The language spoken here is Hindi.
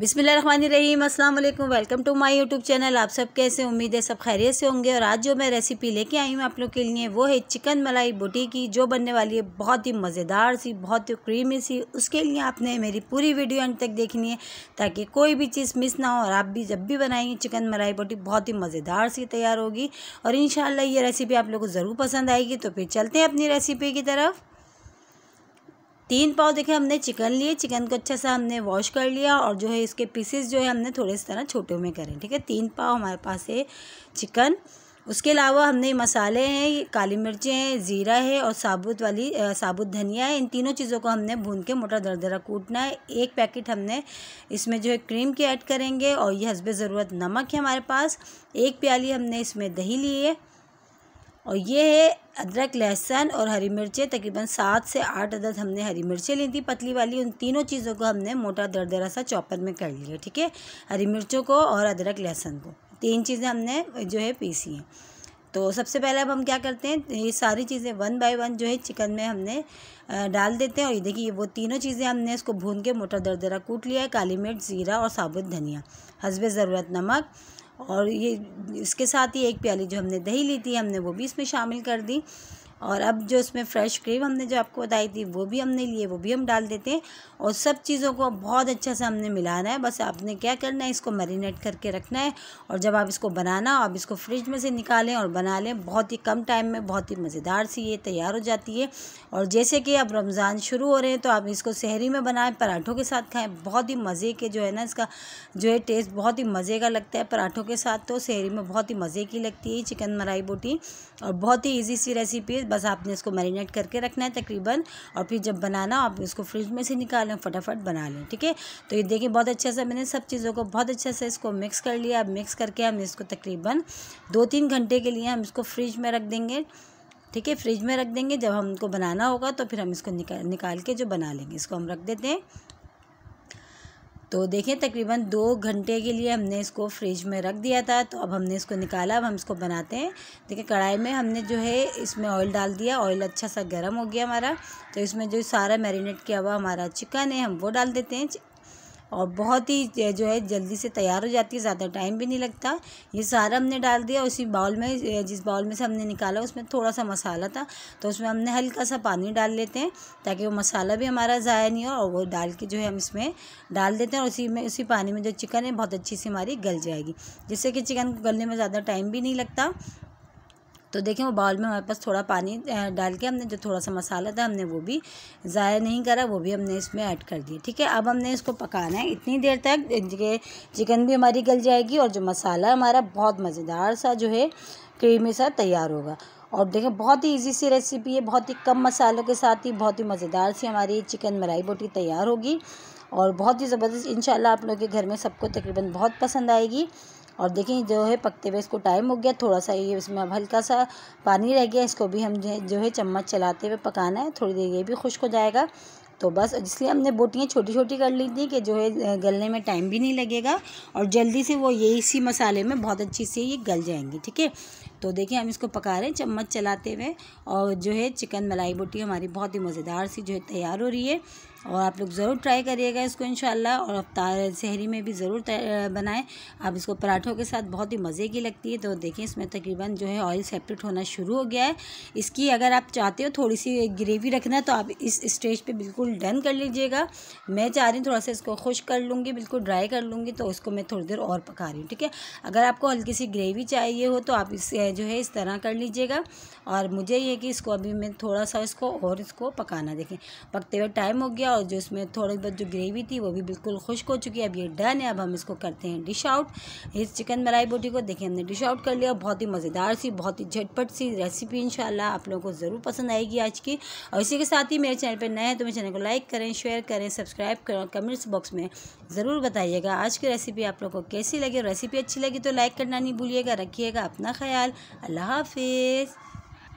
बिसमीम अस्सलाम वालेकुम welcome to my YouTube channel आप सब कैसे उम्मीद है सब खैरियत से होंगे और आज जो मैं रेसिपी लेके आई हूँ आप लोग के लिए वो है चिकन मलाई बोटी की जो बनने वाली है बहुत ही मज़ेदार सी बहुत ही क्रीमी सी उसके लिए आपने मेरी पूरी वीडियो एंड तक देखनी है ताकि कोई भी चीज़ मिस ना हो और आप भी जब भी बनाएंगे चिकन मलाई बोटी बहुत ही मज़ेदार सी तैयार होगी और इन ये रेसिपी आप लोग को ज़रूर पसंद आएगी तो फिर चलते हैं अपनी रेसिपी की तरफ तीन पाव देखे हमने चिकन लिए चिकन को अच्छा सा हमने वॉश कर लिया और जो है इसके पीसेस जो है हमने थोड़े से तरह छोटे में करें ठीक है तीन पाव हमारे पास है चिकन उसके अलावा हमने मसाले हैं काली मिर्चें हैं ज़ीरा है और साबुत वाली साबुत धनिया है इन तीनों चीज़ों को हमने भून के मोटा दरदरा कूटना है एक पैकेट हमने इसमें जो है क्रीम की ऐड करेंगे और ये हसबे ज़रूरत नमक है हमारे पास एक प्याली हमने इसमें दही ली है और ये है अदरक लहसुन और हरी मिर्चें तकरीबन सात से आठ अदद हमने हरी मिर्चें ली थी पतली वाली उन तीनों चीज़ों को हमने मोटा दरदरा सा चॉपर में कर लिया ठीक है हरी मिर्चों को और अदरक लहसुन को तीन चीज़ें हमने जो है पीसी हैं तो सबसे पहले अब हम क्या करते हैं ये सारी चीज़ें वन बाय वन जो है चिकन में हमने डाल देते हैं और ये देखिए वो तीनों चीज़ें हमने इसको भून के मोटा दरदरा कूट लिया है काली मिर्च ज़ीरा और साबुत धनिया हसब ज़रूरत नमक और ये इसके साथ ही एक प्याली जो हमने दही ली थी हमने वो भी इसमें शामिल कर दी और अब जो इसमें फ्रेश क्रीम हमने जो आपको बताई थी वो भी हमने लिए वो भी हम डाल देते हैं और सब चीज़ों को बहुत अच्छा से हमने मिलाना है बस आपने क्या करना है इसको मैरिनेट करके रखना है और जब आप इसको बनाना आप इसको फ्रिज में से निकालें और बना लें बहुत ही कम टाइम में बहुत ही मज़ेदार सी ये तैयार हो जाती है और जैसे कि अब रमज़ान शुरू हो रहे हैं तो आप इसको शहरी में बनाएं पराठों के साथ खाएँ बहुत ही मज़े के जो है ना इसका जो है टेस्ट बहुत ही मज़े का लगता है पराठों के साथ तो शहरी में बहुत ही मज़े की लगती है चिकन मलाई बोटी और बहुत ही ईजी सी रेसिपी बस आपने इसको मैरिनेट करके रखना है तकरीबन और फिर जब बनाना आप इसको फ्रिज में से निकालें फटाफट बना लें ठीक है तो ये देखिए बहुत अच्छे से मैंने सब चीज़ों को बहुत अच्छे से इसको मिक्स कर लिया अब मिक्स करके हम इसको तकरीबन दो तीन घंटे के लिए हम इसको फ्रिज में रख देंगे ठीक है फ्रिज में रख देंगे जब हमको बनाना होगा तो फिर हम इसको निकाल निकाल के जो बना लेंगे इसको हम रख देते हैं तो देखें तकरीबन दो घंटे के लिए हमने इसको फ्रिज में रख दिया था तो अब हमने इसको निकाला अब हम इसको बनाते हैं देखिए कढ़ाई में हमने जो है इसमें ऑयल डाल दिया ऑयल अच्छा सा गर्म हो गया हमारा तो इसमें जो सारा मैरिनेट किया हुआ हमारा चिकन है हम वो डाल देते हैं और बहुत ही जो है जल्दी से तैयार हो जाती है ज़्यादा टाइम भी नहीं लगता ये सारा हमने डाल दिया उसी बाउल में जिस बाउल में से हमने निकाला उसमें थोड़ा सा मसाला था तो उसमें हमने हल्का सा पानी डाल लेते हैं ताकि वो मसाला भी हमारा ज़ाया नहीं हो और वो डाल के जो है हम इसमें डाल देते हैं और उसी में उसी पानी में जो चिकन है बहुत अच्छी से हमारी गल जाएगी जिससे कि चिकन को गलने में ज़्यादा टाइम भी नहीं लगता तो देखें वो बाउल में हमारे पास थोड़ा पानी डाल के हमने जो थोड़ा सा मसाला था हमने वो भी ज़ाया नहीं करा वो भी हमने इसमें ऐड कर दिया ठीक है अब हमने इसको पकाना है इतनी देर तक चिकन भी हमारी गल जाएगी और जो मसाला हमारा बहुत मज़ेदार सा जो है क्रीमी सा तैयार होगा और देखें बहुत ही इजी सी रेसिपी है बहुत ही कम मसालों के साथ ही बहुत ही मज़ेदार सी हमारी चिकन मलाई बोटी तैयार होगी और बहुत ही ज़बरदस्त इन आप लोगों के घर में सबको तकरीबन बहुत पसंद आएगी और देखें जो है पकते हुए इसको टाइम हो गया थोड़ा सा ये इसमें अब हल्का सा पानी रह गया इसको भी हम जो है चम्मच चलाते हुए पकाना है थोड़ी देर ये भी खुश्क हो जाएगा तो बस इसलिए हमने बोटियाँ छोटी छोटी कर ली थी कि जो है गलने में टाइम भी नहीं लगेगा और जल्दी से वो ये इसी मसाले में बहुत अच्छी से ये गल जाएंगी ठीक है तो देखिए हम इसको पका रहे हैं चम्मच चलाते हुए और जो है चिकन मलाई बोटी हमारी बहुत ही मज़ेदार सी जो है तैयार हो रही है और आप लोग ज़रूर ट्राई करिएगा इसको इन और अफ्तार शहरी में भी ज़रूर बनाएं आप इसको पराठों के साथ बहुत ही मज़े की लगती है तो देखिए इसमें तकरीबन जो है ऑयल सेपरेट होना शुरू हो गया है इसकी अगर आप चाहते हो थोड़ी सी ग्रेवी रखना तो आप इस स्टेज पे बिल्कुल डन कर लीजिएगा मैं चाह रही हूँ थोड़ा सा इसको खुश कर लूँगी बिल्कुल ड्राई कर लूँगी तो उसको मैं थोड़ी देर और पका रही हूँ ठीक है अगर आपको हल्की सी ग्रेवी चाहिए हो तो आप इस जो है इस तरह कर लीजिएगा और मुझे ये कि इसको अभी मैं थोड़ा सा इसको और इसको पकाना देखें पकते हुए टाइम हो गया और जो इसमें थोड़ी बहुत जो ग्रेवी थी वो भी बिल्कुल खुश्क हो चुकी है अब ये डन है अब हम इसको करते हैं डिश आउट इस चिकन मलाई बोटी को देखिए हमने डिश आउट कर लिया बहुत ही मज़ेदार सी बहुत ही झटपट सी रेसिपी इन आप लोगों को ज़रूर पसंद आएगी आज की और इसी के साथ ही मेरे चैनल पर नए हैं तो मेरे चैनल को लाइक करें शेयर करें सब्सक्राइब करें कमेंट्स बॉक्स में ज़रूर बताइएगा आज की रेसिपी आप लोग को कैसी लगी रेसिपी अच्छी लगी तो लाइक करना नहीं भूलिएगा रखिएगा अपना ख्याल अल्लाह हाफिज़